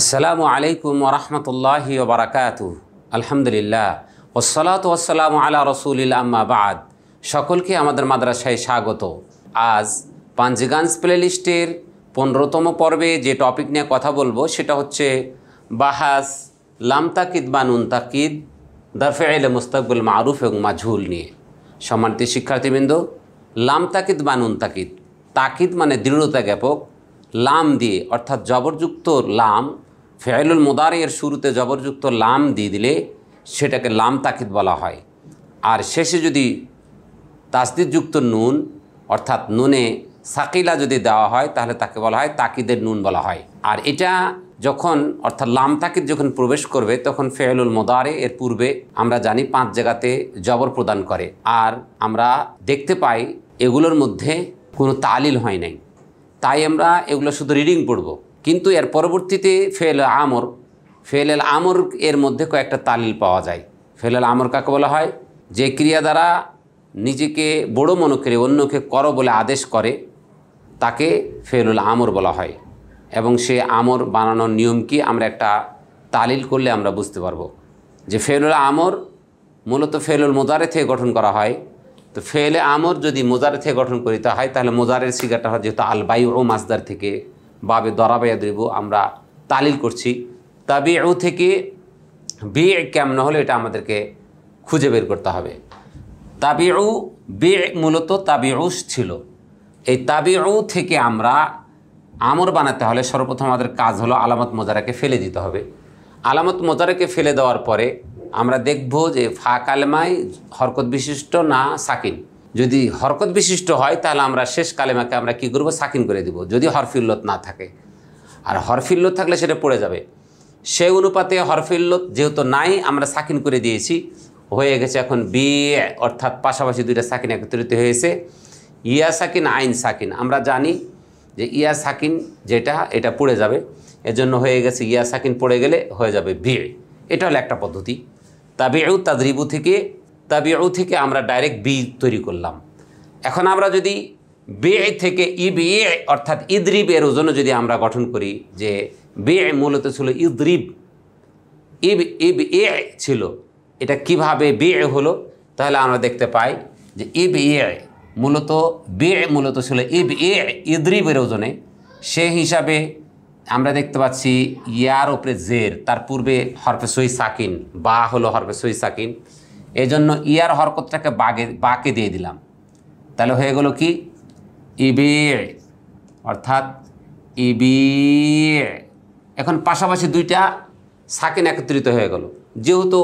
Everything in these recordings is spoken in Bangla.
আসসালামু আলাইকুম ওরহমতুল্লাহ বারাকাত আলহামদুলিল্লাহ ওসলাত ওসালাম আলা রসুলিল আম্মা বাদ সকলকে আমাদের মাদ্রাসায় স্বাগত আজ পাঞ্জিগান্স প্লেলিস্টের পনেরোতম পর্বে যে টপিক নিয়ে কথা বলবো সেটা হচ্ছে বাহাস লামতাকিদ বা নুনতাকিদ দরফে এল মুস্তাকবুল মারুফ এবং মাঝুল নিয়ে সম্মানিত শিক্ষার্থীবৃন্দ লামতাকিদ বা নুনতাকিদ তাকিদ মানে দৃঢ়তা জ্ঞাপক লাম দিয়ে অর্থাৎ জবরযুক্ত লাম ফেয়লুল মোদারে এর শুরুতে জবরযুক্ত লাম দিয়ে দিলে সেটাকে লাম তাকিদ বলা হয় আর শেষে যদি তাসদিদযুক্ত নুন অর্থাৎ নুনে সাকিলা যদি দেওয়া হয় তাহলে তাকে বলা হয় তাকিদের নুন বলা হয় আর এটা যখন অর্থাৎ লাম তাকিদ যখন প্রবেশ করবে তখন ফেয়লুল মোদারে এর পূর্বে আমরা জানি পাঁচ জায়গাতে জবর প্রদান করে আর আমরা দেখতে পাই এগুলোর মধ্যে কোনো তালিল হয় নাই তাই আমরা এগুলো শুধু রিডিং পড়ব কিন্তু এর পরবর্তীতে ফেল আমর ফেল এল আমর এর মধ্যে কয়েকটা তালিল পাওয়া যায় ফেল এল আমর কাকে বলা হয় যে ক্রিয়া দ্বারা নিজেকে বড় মনে করে অন্যকে কর বলে আদেশ করে তাকে ফেলুল আমর বলা হয় এবং সে আমর বানানোর নিয়ম কি আমরা একটা তালিল করলে আমরা বুঝতে পারবো যে ফেলুল আমর মূলত ফেলুল মোদারে থেকে গঠন করা হয় তো ফেলে আমর যদি মোজারের থেকে গঠন করি তা হয় তাহলে মোজারের সিগাটা হয় যেহেতু আলবাই ও মাসদার থেকে বাবে দরাবাইয়া দেব আমরা তালিল করছি তবে ও থেকে বে কেমন হলে এটা আমাদেরকে খুঁজে বের করতে হবে ও বে মূলত ওস ছিল এই ও থেকে আমরা আমর বানাতে হলে সর্বপ্রথম আমাদের কাজ হলো আলামত মোজারাকে ফেলে দিতে হবে আলামত মোজারাকে ফেলে দেওয়ার পরে আমরা দেখব যে ফা কালেমায় হরকত বিশিষ্ট না সাকিন যদি হরকত বিশিষ্ট হয় তাহলে আমরা শেষ কালেমাকে আমরা কি করব সাকিন করে দিব যদি হরফিল্লত না থাকে আর হরফিল্লত থাকলে সেটা পড়ে যাবে সে অনুপাতে হরফিল্লত যেহেতু নাই আমরা সাকিন করে দিয়েছি হয়ে গেছে এখন বি অর্থাৎ পাশাপাশি দুইটা সাকিন একত্রিত হয়েছে ইয়া সাকিন আইন সাকিন আমরা জানি যে ইয়া সাকিন যেটা এটা পড়ে যাবে এজন্য হয়ে গেছে ইয়া সাকিন পড়ে গেলে হয়ে যাবে বি এটা হলো একটা পদ্ধতি তাবিউ তাদরিবু থেকে তাবিউ থেকে আমরা ডাইরেক্ট বি তৈরি করলাম এখন আমরা যদি বে থেকে এ অর্থাৎ ইদ্রিব এর ওজন্য যদি আমরা গঠন করি যে বে মূলত ছিল ইদ্রিব ইব ইব এ ছিল এটা কিভাবে বে হলো তাহলে আমরা দেখতে পাই যে ইব এ মূলত বে মূলত ছিল ইব এ ইদ্রিবের ওজনে সে হিসাবে আমরা দেখতে পাচ্ছি ইয়ার ওপরে জের তার পূর্বে হরফে সই সাকিন বা হলো হরফে সই সাকিন এই জন্য ইয়ার হরকতটাকে বাগে বাকে দিয়ে দিলাম তাহলে হয়ে গেল কি ইবি অর্থাৎ ইবি এখন পাশাপাশি দুইটা সাকিন একত্রিত হয়ে গেল যেহেতু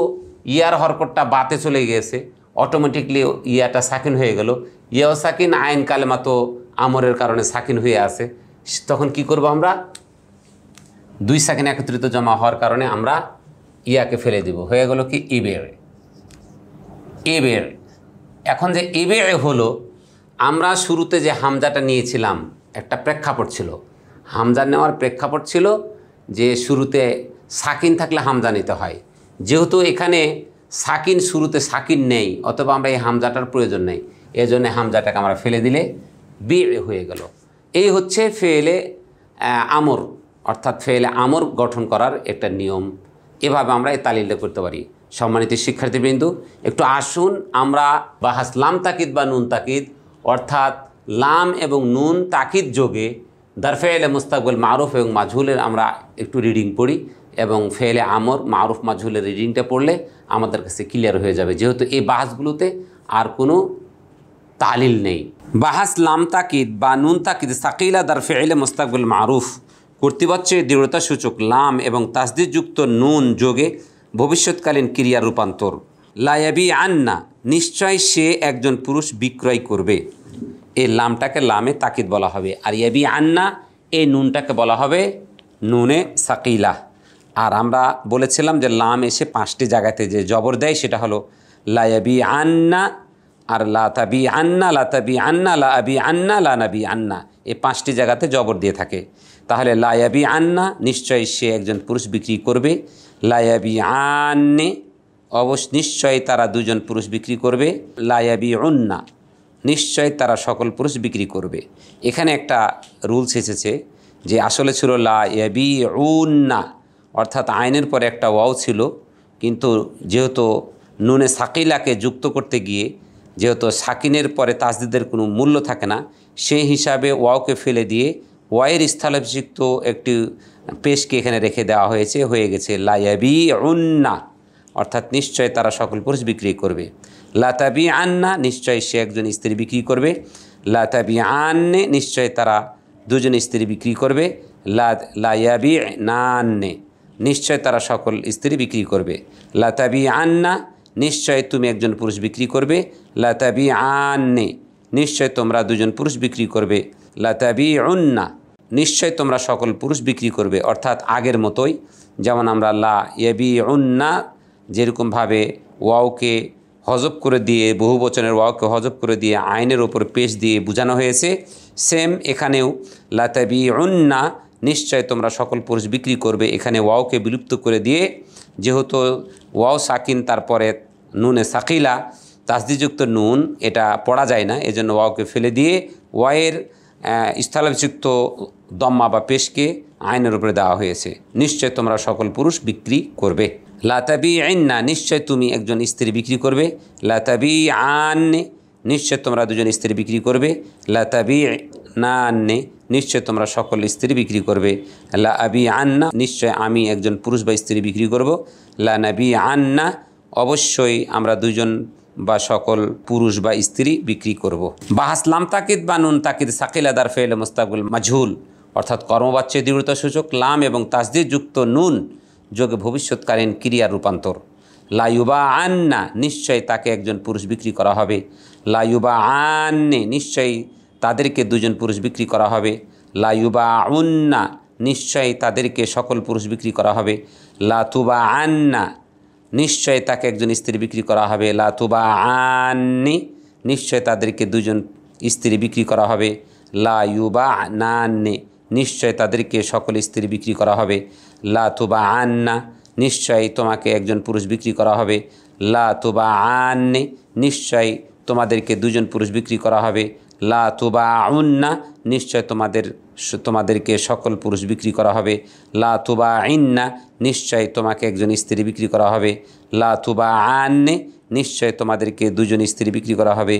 ইয়ার হরকতটা বাতে চলে গিয়েছে অটোমেটিকলি ইয়াটা সাকিন হয়ে গেল ইয়াও সাকিন আইন কালেমা তো আমরের কারণে সাকিন হয়ে আছে তখন কি করব আমরা দুই সেকেন্ড একত্রিত জমা হওয়ার কারণে আমরা ইয়াকে ফেলে দিব হয়ে গেল কি ইবের এবের এখন যে এবে হলো আমরা শুরুতে যে হামজাটা নিয়েছিলাম একটা প্রেক্ষাপট ছিল হামজা নেওয়ার প্রেক্ষাপট ছিল যে শুরুতে সাকিন থাকলে হামজা নিতে হয় যেহেতু এখানে সাকিন শুরুতে সাকিন নেই অথবা আমরা এই হামজাটার প্রয়োজন নেই এজন্য হামজাটাকে আমরা ফেলে দিলে বিয়ে হয়ে গেল এই হচ্ছে ফেলে আমর অর্থাৎ ফেলে আমর গঠন করার একটা নিয়ম এভাবে আমরা এই তালিল করতে পারি সম্মানিত শিক্ষার্থীবৃন্দু একটু আসুন আমরা বাহাস লাম তাকিদ বা নুন তাকিদ অর্থাৎ লাম এবং নুন তাকিদ যোগে দার ফেলে মুস্তাকবুল মারুফ এবং মাঝুলের আমরা একটু রিডিং পড়ি এবং ফেলে আমর মারুফ মাঝুলের রিডিংটা পড়লে আমাদের কাছে ক্লিয়ার হয়ে যাবে যেহেতু এই বাহাসগুলোতে আর কোনো তালিল নেই বাহাস লাম তাকিদ বা নুন তাকিদ সাকিলা দার ফেলে মুস্তাকবুল মারুফ দৃঢ়তা দৃঢ়তাসূচক লাম এবং তাসদিযুক্ত নুন যোগে ভবিষ্যৎকালীন ক্রিয়া রূপান্তর লায়াবি আন্না নিশ্চয় সে একজন পুরুষ বিক্রয় করবে এ লামটাকে লামে তাকিদ বলা হবে আর ইয়াবি আন্না এই নুনটাকে বলা হবে নুনে সাকিলা আর আমরা বলেছিলাম যে লাম এসে পাঁচটি জায়গাতে যে জবর দেয় সেটা হলো লায়াবি আন্না আর লাতাবি আন্না লাতাবি আন্না লা আবি আন্না লা নাবি আন্না এই পাঁচটি জায়গাতে জবর দিয়ে থাকে তাহলে লায়াবি আন্না নিশ্চয়ই সে একজন পুরুষ বিক্রি করবে লায়াবি আন্নে অবশ্য নিশ্চয় তারা দুজন পুরুষ বিক্রি করবে লায়াবি অন্না নিশ্চয় তারা সকল পুরুষ বিক্রি করবে এখানে একটা রুলস এসেছে যে আসলে ছিল লায়াবি উন্না অর্থাৎ আইনের পরে একটা ওয়াও ছিল কিন্তু যেহেতু নুনে সাকিলাকে যুক্ত করতে গিয়ে যেহেতু সাকিনের পরে তাসদিদের কোনো মূল্য থাকে না সেই হিসাবে ওয়াওকে ফেলে দিয়ে ওয়াইয়ের স্থলাভিষিক্ত একটি পেশকে এখানে রেখে দেওয়া হয়েছে হয়ে গেছে লায়াবি উন্না অর্থাৎ নিশ্চয় তারা সকল পুরুষ বিক্রি করবে লাতাবি আন্না নিশ্চয় সে একজন স্ত্রী বিক্রি করবে লাতাবি আন্নে নিশ্চয় তারা দুজন স্ত্রী বিক্রি করবে লায়াবি নান্নে নিশ্চয় তারা সকল স্ত্রী বিক্রি করবে লাতাবি আন্না নিশ্চয় তুমি একজন পুরুষ বিক্রি করবে লাতাবি আন্নে নিশ্চয় তোমরা দুজন পুরুষ বিক্রি করবে লাতাবি উন্না নিশ্চয় তোমরা সকল পুরুষ বিক্রি করবে অর্থাৎ আগের মতোই যেমন আমরা লা এবি উন্না যেরকমভাবে ওয়াওকে হজব করে দিয়ে বহু বচনের ওয়াওকে হজব করে দিয়ে আইনের ওপর পেশ দিয়ে বোঝানো হয়েছে সেম এখানেও লাতাবি উন্না নিশ্চয় তোমরা সকল পুরুষ বিক্রি করবে এখানে ওয়াওকে বিলুপ্ত করে দিয়ে যেহেতু ওয়াও সাকিন তারপরে নুনে সাকিলা তাসদিযুক্ত নুন এটা পড়া যায় না এজন্য ওয়াওকে ফেলে দিয়ে ওয়ায়ের স্থলাভিযুক্ত দম্মা বা পেশকে আইনের উপরে দেওয়া হয়েছে নিশ্চয় তোমরা সকল পুরুষ বিক্রি করবে লাতাবি আইন না নিশ্চয় তুমি একজন স্ত্রী বিক্রি করবে লাতাবি আন নিশ্চয় তোমরা দুজন স্ত্রী বিক্রি করবে লাতাবি না আননে নিশ্চয় তোমরা সকল স্ত্রী বিক্রি করবে লা আবি আন্না নিশ্চয় আমি একজন পুরুষ বা স্ত্রী বিক্রি করব লা নাবি আন্না অবশ্যই আমরা দুজন বা সকল পুরুষ বা স্ত্রী বিক্রি করব। হাসলাম তাকিদ বা নুন তাকিদ সাকিল আদার ফেল মুস্তাকুল মাঝুল অর্থাৎ কর্মবাচ্যে দৃঢ়তা সূচক লাম এবং তাসদির যুক্ত নুন যোগে ভবিষ্যৎকালীন ক্রিয়ার রূপান্তর লাইবা আন্না নিশ্চয় তাকে একজন পুরুষ বিক্রি করা হবে লাইবা আন্নে নিশ্চয়ই তাদেরকে দুজন পুরুষ বিক্রি করা হবে লাইউবা উন্না নিশ্চয়ই তাদেরকে সকল পুরুষ বিক্রি করা হবে লাতুবা আন্না নিশ্চয় তাকে একজন স্ত্রী বিক্রি করা হবে লাতুবা আননি নিশ্চয় তাদেরকে দুজন স্ত্রী বিক্রি করা হবে লাইউবা নান্নে নিশ্চয় তাদেরকে সকল স্ত্রী বিক্রি করা হবে লাতুবা আন্না নিশ্চয় তোমাকে একজন পুরুষ বিক্রি করা হবে লাতুবা আননে নিশ্চয় তোমাদেরকে দুজন পুরুষ বিক্রি করা হবে লা তুবা নিশ্চয় তোমাদের তোমাদেরকে সকল পুরুষ বিক্রি করা হবে লা তুবা আইন্না নিশ্চয় তোমাকে একজন স্ত্রী বিক্রি করা হবে লা তুবা আন্নে নিশ্চয় তোমাদেরকে দুজন স্ত্রী বিক্রি করা হবে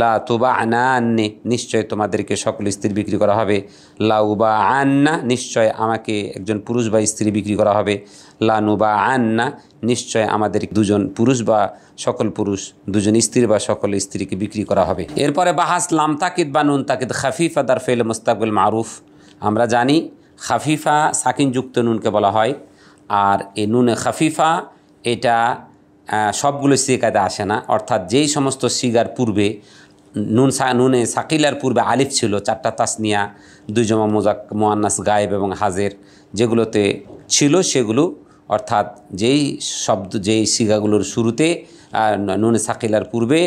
লা তোবা আনা আন্নে নিশ্চয় তোমাদেরকে সকল স্ত্রী বিক্রি করা হবে লাউ বা আন্না নিশ্চয় আমাকে একজন পুরুষ বা স্ত্রী বিক্রি করা হবে লানু বা আন্না নিশ্চয় আমাদের দুজন পুরুষ বা সকল পুরুষ দুজন স্ত্রী বা সকল স্ত্রীকে বিক্রি করা হবে এরপরে বাহাস লাম তাকিদ বা নুন তাকিদ খাফিফা দার ফেল মোস্তাকুল মারুফ আমরা জানি খাফিফা সাকিনযুক্ত নুনকে বলা হয় আর এ নুনে খাফিফা এটা সবগুলো সিকাতে আসে না অর্থাৎ যেই সমস্ত সিগার পূর্বে নুন সা নুনে সাকিলার পূর্বে আলিফ ছিল চারটা তাসনিয়া দুই জমা মোজাক মোয়ান্নাস গায়েব এবং হাজের যেগুলোতে ছিল সেগুলো অর্থাৎ যেই শব্দ যেই সিগাগুলোর শুরুতে নুনে সাকিলার পূর্বে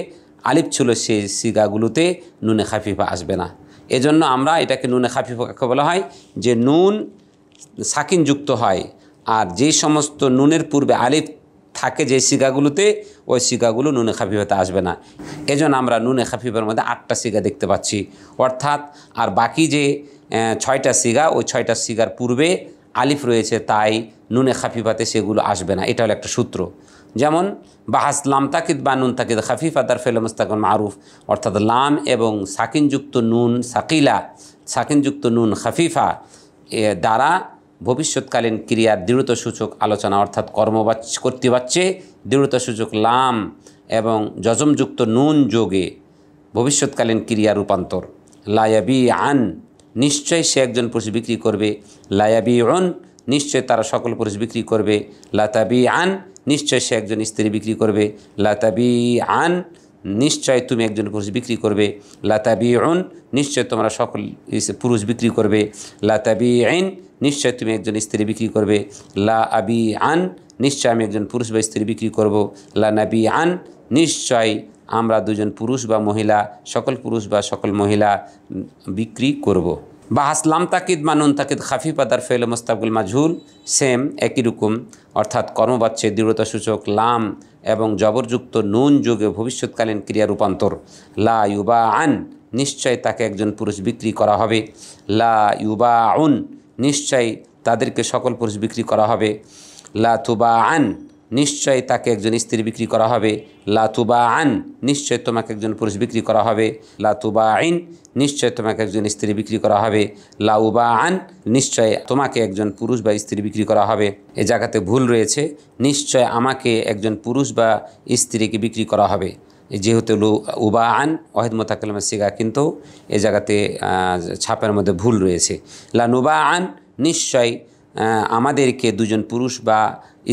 আলিফ ছিল সেই সিগাগুলোতে নুনে খাফিফা আসবে না এজন্য আমরা এটাকে নুনে খাফিফা কাকে বলা হয় যে নুন সাকিনযুক্ত হয় আর যে সমস্ত নুনের পূর্বে আলিফ থাকে যে শিকাগুলোতে ওই শিকাগুলো নুনে খাফিফাতে আসবে না এজন আমরা নুনে খাফিফার মধ্যে আটটা শিকা দেখতে পাচ্ছি অর্থাৎ আর বাকি যে ছয়টা শিগা ওই ছয়টা শিগার পূর্বে আলিফ রয়েছে তাই নুনে খাফিফাতে সেগুলো আসবে না এটা হলো একটা সূত্র যেমন বাহাস লাম তাকিদ বা নুন তাকিদ খাফিফা তার ফেলে মুস্তাকন মারুফ অর্থাৎ লাম এবং সাকিনযুক্ত নুন সাকিলা সাকিনযুক্ত নুন খাফিফা দ্বারা ভবিষ্যৎকালীন ক্রিয়ার সূচক আলোচনা অর্থাৎ করতে পারছে দৃঢ়ত সূচক লাম এবং যজমযুক্ত নুন যোগে ভবিষ্যৎকালীন ক্রিয়া রূপান্তর লায়াবি আন নিশ্চয় সে একজন পুরুষ বিক্রি করবে লায়াবি অন নিশ্চয় তারা সকল পুরুষ বিক্রি করবে লাতাবি আন নিশ্চয় সে একজন স্ত্রী বিক্রি করবে লাতাবি আন নিশ্চয় তুমি একজন পুরুষ বিক্রি করবে লাতাবি অন নিশ্চয় তোমরা সকল পুরুষ বিক্রি করবে লাতাবি আইন নিশ্চয় তুমি একজন স্ত্রী বিক্রি করবে লা আবি আন নিশ্চয় আমি একজন পুরুষ বা স্ত্রী বিক্রি করব লা নাবি আন নিশ্চয় আমরা দুজন পুরুষ বা মহিলা সকল পুরুষ বা সকল মহিলা বিক্রি করব। বা হাসলাম তাকিদ মানুন তাকিদ খাফি পাদার ফেল মোস্তাবুল মাঝুল সেম একই রকম অর্থাৎ কর্মবাচ্যে দৃঢ়তা সূচক লাম এবং জবরযুক্ত নুন যুগে ভবিষ্যৎকালীন ক্রিয়া রূপান্তর লা ইউবা আন নিশ্চয় তাকে একজন পুরুষ বিক্রি করা হবে লা ইউবা আউন নিশ্চয় তাদেরকে সকল পুরুষ বিক্রি করা হবে লা তুবা আন নিশ্চয় তাকে একজন স্ত্রী বিক্রি করা হবে লাতুবা আন নিশ্চয় তোমাকে একজন পুরুষ বিক্রি করা হবে লাতুবা আইন নিশ্চয় তোমাকে একজন স্ত্রী বিক্রি করা হবে লাউবা আন নিশ্চয় তোমাকে একজন পুরুষ বা স্ত্রী বিক্রি করা হবে এ জায়গাতে ভুল রয়েছে নিশ্চয় আমাকে একজন পুরুষ বা স্ত্রীকে বিক্রি করা হবে যেহেতু লু উবা আন ওহেদ মোতাকলামের সিগা কিন্তু এ জায়গাতে ছাপের মধ্যে ভুল রয়েছে লানুবা আন নিশ্চয় আমাদেরকে দুজন পুরুষ বা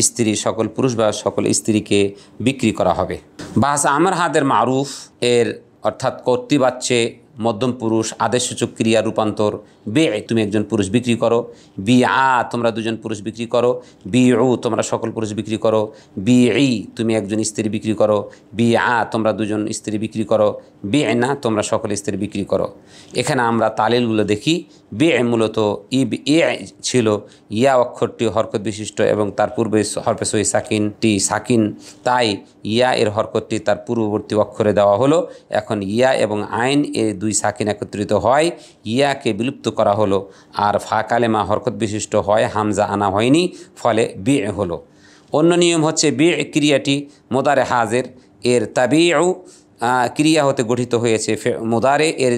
স্ত্রী সকল পুরুষ বা সকল স্ত্রীকে বিক্রি করা হবে বাস আমার হাতের মারুফ এর অর্থাৎ কর্তৃবাচ্যে মধ্যম পুরুষ আদেশসূচক ক্রিয়া রূপান্তর বে তুমি একজন পুরুষ বিক্রি করো বি আ তোমরা দুজন পুরুষ বিক্রি করো বি ও তোমরা সকল পুরুষ বিক্রি করো বি ই তুমি একজন স্ত্রী বিক্রি করো বি আ তোমরা দুজন স্ত্রী বিক্রি করো বি না তোমরা সকল স্ত্রী বিক্রি করো এখানে আমরা তালিলগুলো দেখি বি মূলত ই এ ছিল ইয়া অক্ষরটি হরকত বিশিষ্ট এবং তার পূর্বে হরফে সই সাকিনটি সাকিন তাই ইয়া এর হরকতটি তার পূর্ববর্তী অক্ষরে দেওয়া হলো এখন ইয়া এবং আইন এ দুই সাকিন একত্রিত হয় ইয়াকে বিলুপ্ত করা হলো আর ফা কালেমা হরকত বিশিষ্ট হয় হামজা আনা হয়নি ফলে বি হলো অন্য নিয়ম হচ্ছে বি ক্রিয়াটি মোদারে হাজের এর তাবিউ ক্রিয়া হতে গঠিত হয়েছে মোদারে এর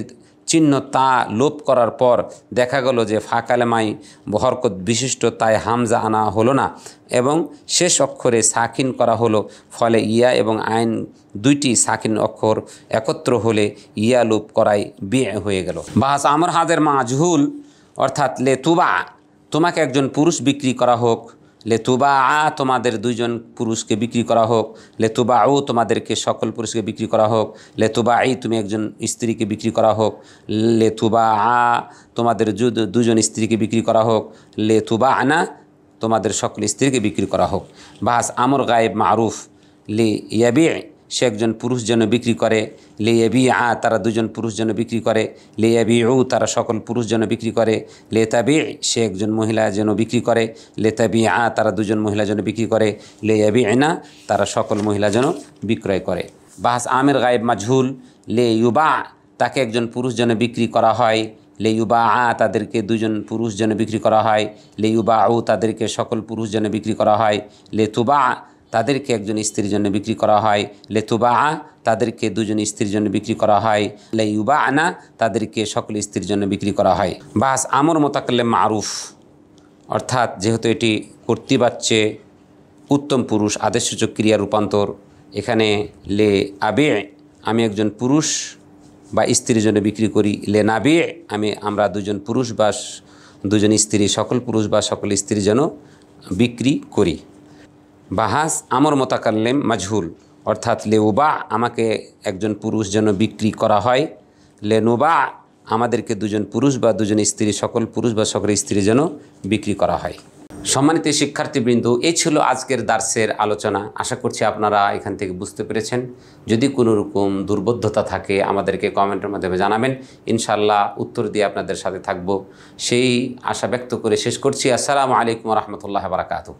চিহ্ন তা লোপ করার পর দেখা গেল যে ফাকালেমাই বহরকত বিশিষ্ট তাই হামজা আনা হলো না এবং শেষ অক্ষরে সাকিন করা হলো ফলে ইয়া এবং আইন দুইটি সাকিন অক্ষর একত্র হলে ইয়া লোপ করাই বিয়ে হয়ে গেল বাহাস আমর হাজের মা আজহুল অর্থাৎ লে তোমাকে একজন পুরুষ বিক্রি করা হোক লেতুবা আ তোমাদের দুইজন পুরুষকে বিক্রি করা হোক লেতুবা ও তোমাদেরকে সকল পুরুষকে বিক্রি করা হোক লেতুবা এই তুমি একজন স্ত্রীকে বিক্রি করা হোক লেতুবা আ তোমাদের দুজন স্ত্রীকে বিক্রি করা হোক লেতুবা আনা তোমাদের সকল স্ত্রীকে বিক্রি করা হোক বাস আমর গায়েব মারুফ লি ইয়াবি সে একজন পুরুষ যেন বিক্রি করে লেয়াবি আ তারা দুজন পুরুষ যেন বিক্রি করে লেয়াবি উ তারা সকল পুরুষ যেন বিক্রি করে লেতাবি সে একজন মহিলা যেন বিক্রি করে লেতাবি আ তারা দুজন মহিলা যেন বিক্রি করে লেয়াবি এনা তারা সকল মহিলা যেন বিক্রয় করে বাহাস আমের গায়েব মাঝুল লে ইউবা তাকে একজন পুরুষ যেন বিক্রি করা হয় ইউবা আ তাদেরকে দুজন পুরুষ যেন বিক্রি করা হয় ইউবা আউ তাদেরকে সকল পুরুষ যেন বিক্রি করা হয় লেতুবা তাদেরকে একজন স্ত্রীর জন্য বিক্রি করা হয় লেতুবা আ তাদেরকে দুজন স্ত্রীর জন্য বিক্রি করা হয় লেইউবা আনা তাদেরকে সকল স্ত্রীর জন্য বিক্রি করা হয় বাস আমর মোতাকাল্লেম মারুফ অর্থাৎ যেহেতু এটি বাচ্চে উত্তম পুরুষ আদেশসূচক ক্রিয়া রূপান্তর এখানে লে আবে আমি একজন পুরুষ বা স্ত্রীর জন্য বিক্রি করি লে নাবে আমি আমরা দুজন পুরুষ বা দুজন স্ত্রী সকল পুরুষ বা সকল স্ত্রীর জন্য বিক্রি করি বাহাস আমর মোতাকাল্লেম মাঝহুল অর্থাৎ লেউবা আমাকে একজন পুরুষ যেন বিক্রি করা হয় লেনুবা আমাদেরকে দুজন পুরুষ বা দুজন স্ত্রী সকল পুরুষ বা সকল স্ত্রী যেন বিক্রি করা হয় সম্মানিত শিক্ষার্থীবৃন্দু এই ছিল আজকের দার্সের আলোচনা আশা করছি আপনারা এখান থেকে বুঝতে পেরেছেন যদি কোনো রকম দুর্বোধ্যতা থাকে আমাদেরকে কমেন্টের মাধ্যমে জানাবেন ইনশাল্লাহ উত্তর দিয়ে আপনাদের সাথে থাকব সেই আশা ব্যক্ত করে শেষ করছি আসসালামু আলাইকুম রহমতুল্লাহ বারাকাতু